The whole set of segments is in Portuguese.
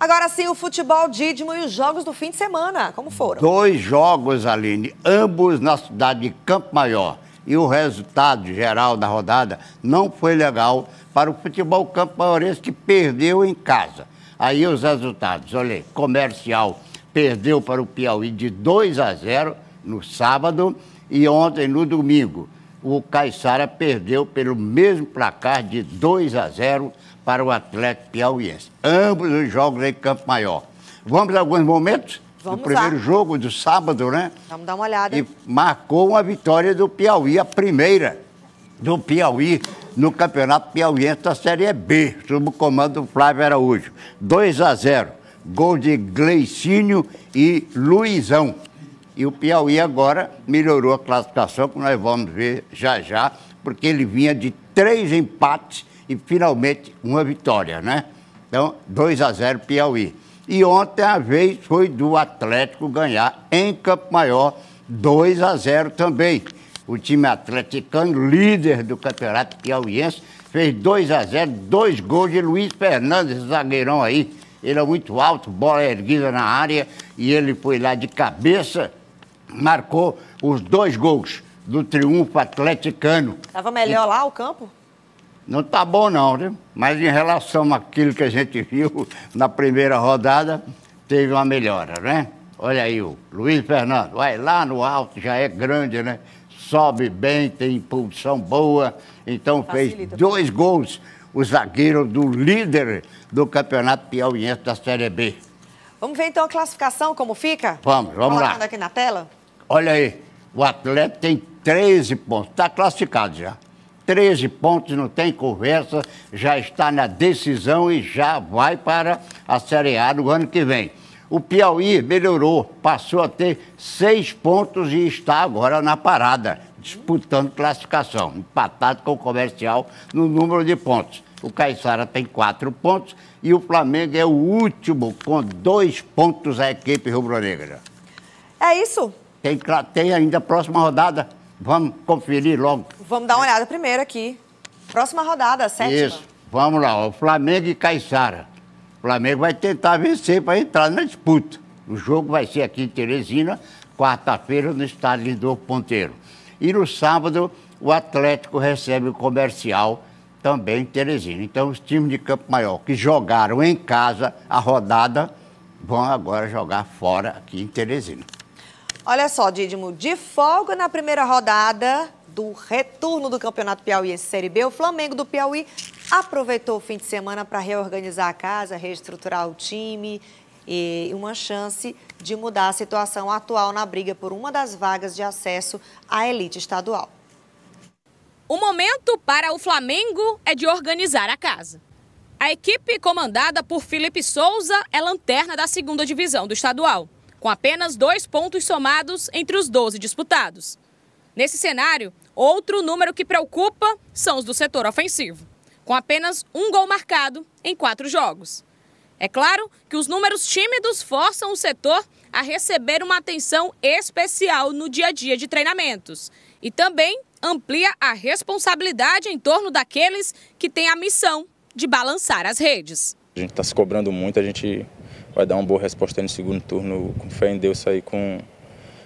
Agora sim, o futebol Didimo e os jogos do fim de semana. Como foram? Dois jogos, Aline, ambos na cidade de Campo Maior. E o resultado geral da rodada não foi legal para o futebol campo maiorense que perdeu em casa. Aí os resultados, olha, comercial perdeu para o Piauí de 2 a 0 no sábado e ontem no domingo o Caixara perdeu pelo mesmo placar de 2 a 0 para o Atlético Piauiense. Ambos os jogos em Campo Maior. Vamos a alguns momentos? Vamos do primeiro lá. jogo do sábado, né? Vamos dar uma olhada. E marcou uma vitória do Piauí, a primeira do Piauí no Campeonato Piauiense da Série B, sob o comando do Flávio Araújo. 2 a 0. Gol de Gleicínio e Luizão. E o Piauí agora melhorou a classificação, que nós vamos ver já já, porque ele vinha de três empates e finalmente uma vitória, né? Então, 2 a 0 Piauí. E ontem a vez foi do Atlético ganhar em Campo Maior 2 a 0 também. O time atleticano, líder do campeonato piauiense, fez 2 a 0 dois gols de Luiz Fernandes, zagueirão aí. Ele é muito alto, bola erguida na área e ele foi lá de cabeça marcou os dois gols do triunfo atleticano. Estava melhor e... lá o campo? Não está bom não, né? Mas em relação àquilo que a gente viu na primeira rodada, teve uma melhora, né? Olha aí o Luiz Fernando, vai lá no alto, já é grande, né? Sobe bem, tem impulsão boa, então Facilita. fez dois gols o zagueiro do líder do Campeonato Piauiense da Série B. Vamos ver então a classificação como fica? Vamos, vamos Colocando lá. aqui na tela. Olha aí, o atleta tem 13 pontos, está classificado já. 13 pontos, não tem conversa, já está na decisão e já vai para a Série A no ano que vem. O Piauí melhorou, passou a ter seis pontos e está agora na parada, disputando classificação, empatado com o comercial no número de pontos. O Caixara tem quatro pontos e o Flamengo é o último com dois pontos a equipe rubro-negra. É isso. Tem, tem ainda a próxima rodada. Vamos conferir logo. Vamos dar uma olhada primeiro aqui. Próxima rodada, sétima. Isso. Vamos lá, o Flamengo e Caixara. O Flamengo vai tentar vencer para entrar na disputa. O jogo vai ser aqui em Teresina, quarta-feira, no estádio Lindor Ponteiro. E no sábado, o Atlético recebe o comercial também em Teresina. Então, os times de Campo Maior que jogaram em casa a rodada vão agora jogar fora aqui em Teresina. Olha só, Didimo, de folga na primeira rodada do retorno do Campeonato Piauiense Série B, o Flamengo do Piauí aproveitou o fim de semana para reorganizar a casa, reestruturar o time e uma chance de mudar a situação atual na briga por uma das vagas de acesso à elite estadual. O momento para o Flamengo é de organizar a casa. A equipe comandada por Felipe Souza é lanterna da segunda divisão do estadual com apenas dois pontos somados entre os 12 disputados. Nesse cenário, outro número que preocupa são os do setor ofensivo, com apenas um gol marcado em quatro jogos. É claro que os números tímidos forçam o setor a receber uma atenção especial no dia a dia de treinamentos e também amplia a responsabilidade em torno daqueles que têm a missão de balançar as redes. A gente está se cobrando muito, a gente vai dar uma boa resposta no segundo turno, com fé em Deus, sair com,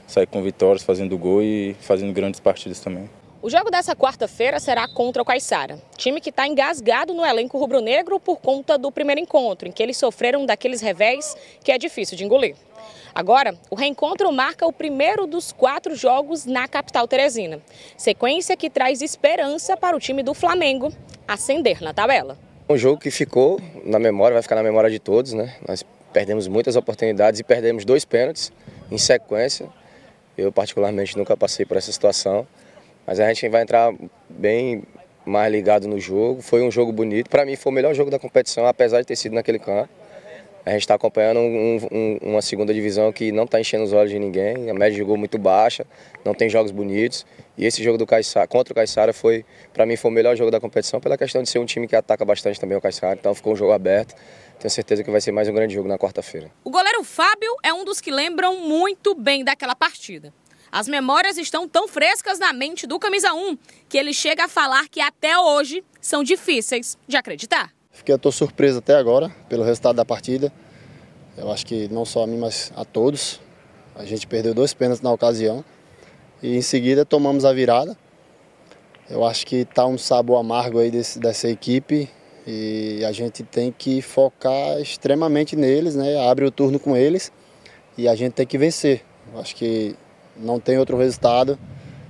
sair com vitórias, fazendo gol e fazendo grandes partidas também. O jogo dessa quarta-feira será contra o Caixara, time que está engasgado no elenco rubro-negro por conta do primeiro encontro, em que eles sofreram daqueles revés que é difícil de engolir. Agora, o reencontro marca o primeiro dos quatro jogos na capital teresina, sequência que traz esperança para o time do Flamengo ascender na tabela. Um jogo que ficou na memória, vai ficar na memória de todos, né? Nós Perdemos muitas oportunidades e perdemos dois pênaltis em sequência. Eu, particularmente, nunca passei por essa situação. Mas a gente vai entrar bem mais ligado no jogo. Foi um jogo bonito. Para mim, foi o melhor jogo da competição, apesar de ter sido naquele campo. A gente está acompanhando um, um, uma segunda divisão que não está enchendo os olhos de ninguém. A média de gol muito baixa, não tem jogos bonitos. E esse jogo do Caixara, contra o Caixara foi, para mim, foi o melhor jogo da competição pela questão de ser um time que ataca bastante também o Caixara. Então ficou um jogo aberto tenho certeza que vai ser mais um grande jogo na quarta-feira. O goleiro Fábio é um dos que lembram muito bem daquela partida. As memórias estão tão frescas na mente do camisa 1 que ele chega a falar que até hoje são difíceis de acreditar. Fiquei estou surpreso até agora pelo resultado da partida. Eu acho que não só a mim, mas a todos. A gente perdeu dois pênaltis na ocasião e em seguida tomamos a virada. Eu acho que está um sabor amargo aí desse, dessa equipe e a gente tem que focar extremamente neles, né? Abre o turno com eles e a gente tem que vencer. Acho que não tem outro resultado.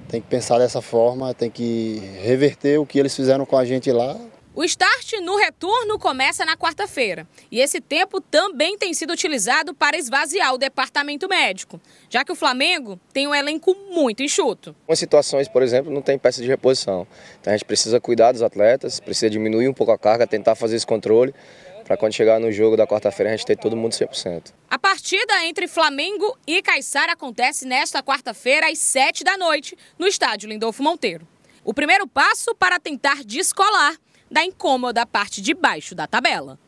Tem que pensar dessa forma, tem que reverter o que eles fizeram com a gente lá o start no retorno começa na quarta-feira e esse tempo também tem sido utilizado para esvaziar o departamento médico, já que o Flamengo tem um elenco muito enxuto. Em situações, por exemplo, não tem peça de reposição. Então a gente precisa cuidar dos atletas, precisa diminuir um pouco a carga, tentar fazer esse controle para quando chegar no jogo da quarta-feira a gente ter todo mundo 100%. A partida entre Flamengo e Caixara acontece nesta quarta-feira às 7 da noite no estádio Lindolfo Monteiro. O primeiro passo para tentar descolar da incômoda parte de baixo da tabela.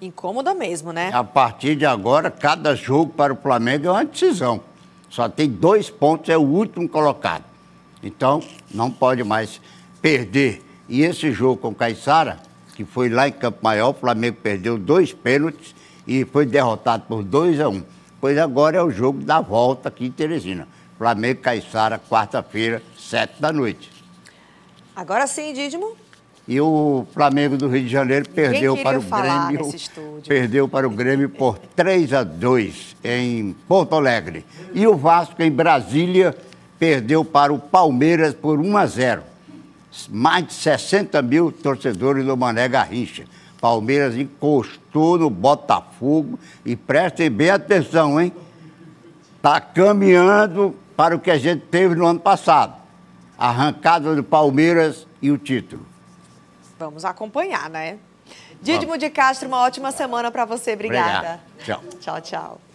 Incômoda mesmo, né? A partir de agora, cada jogo para o Flamengo é uma decisão. Só tem dois pontos, é o último colocado. Então, não pode mais perder. E esse jogo com o Caixara, que foi lá em Campo Maior, o Flamengo perdeu dois pênaltis e foi derrotado por 2 a 1. Um. Pois agora é o jogo da volta aqui em Teresina. Flamengo Caixara, quarta-feira, sete da noite. Agora sim, Didimo. E o Flamengo do Rio de Janeiro perdeu para o Grêmio. Perdeu para o Grêmio por 3 a 2 em Porto Alegre. E o Vasco em Brasília perdeu para o Palmeiras por 1 a 0. Mais de 60 mil torcedores do Mané Garrincha. Palmeiras encostou no Botafogo e prestem bem atenção, hein? Está caminhando para o que a gente teve no ano passado arrancada do Palmeiras e o título. Vamos acompanhar, né? Dídimo Vamos. de Castro, uma ótima semana para você. Obrigada. Obrigado. Tchau. Tchau, tchau.